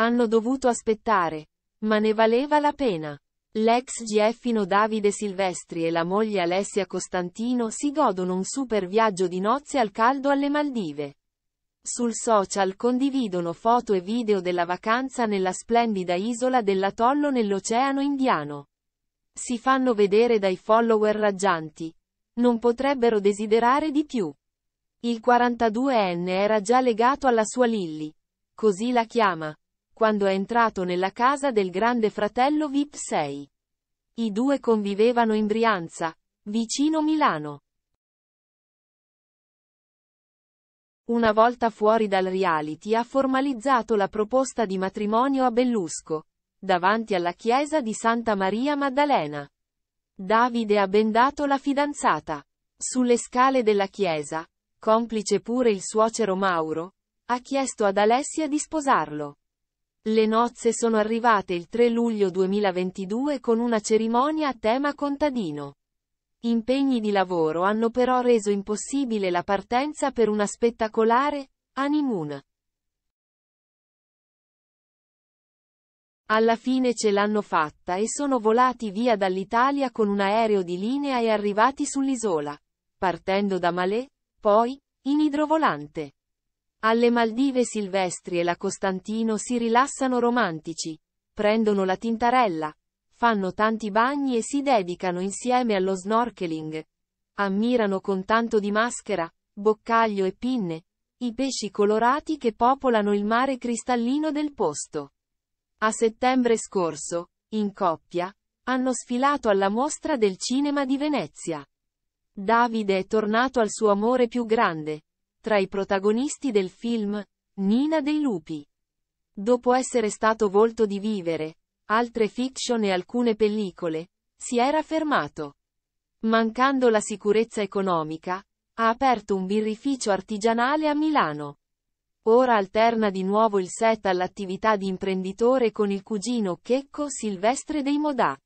Hanno dovuto aspettare. Ma ne valeva la pena. L'ex GFino Davide Silvestri e la moglie Alessia Costantino si godono un super viaggio di nozze al caldo alle Maldive. Sul social condividono foto e video della vacanza nella splendida isola dell'atollo nell'Oceano Indiano. Si fanno vedere dai follower raggianti. Non potrebbero desiderare di più. Il 42enne era già legato alla sua Lilly. Così la chiama quando è entrato nella casa del grande fratello Vip 6. I due convivevano in Brianza, vicino Milano. Una volta fuori dal reality ha formalizzato la proposta di matrimonio a Bellusco, davanti alla chiesa di Santa Maria Maddalena. Davide ha bendato la fidanzata. Sulle scale della chiesa, complice pure il suocero Mauro, ha chiesto ad Alessia di sposarlo. Le nozze sono arrivate il 3 luglio 2022 con una cerimonia a tema contadino. Impegni di lavoro hanno però reso impossibile la partenza per una spettacolare honeymoon. Alla fine ce l'hanno fatta e sono volati via dall'Italia con un aereo di linea e arrivati sull'isola, partendo da Malé, poi, in idrovolante. Alle Maldive Silvestri e la Costantino si rilassano romantici, prendono la tintarella, fanno tanti bagni e si dedicano insieme allo snorkeling. Ammirano con tanto di maschera, boccaglio e pinne, i pesci colorati che popolano il mare cristallino del posto. A settembre scorso, in coppia, hanno sfilato alla mostra del cinema di Venezia. Davide è tornato al suo amore più grande, tra i protagonisti del film, Nina dei Lupi. Dopo essere stato volto di vivere, altre fiction e alcune pellicole, si era fermato. Mancando la sicurezza economica, ha aperto un birrificio artigianale a Milano. Ora alterna di nuovo il set all'attività di imprenditore con il cugino Checco Silvestre dei Modà.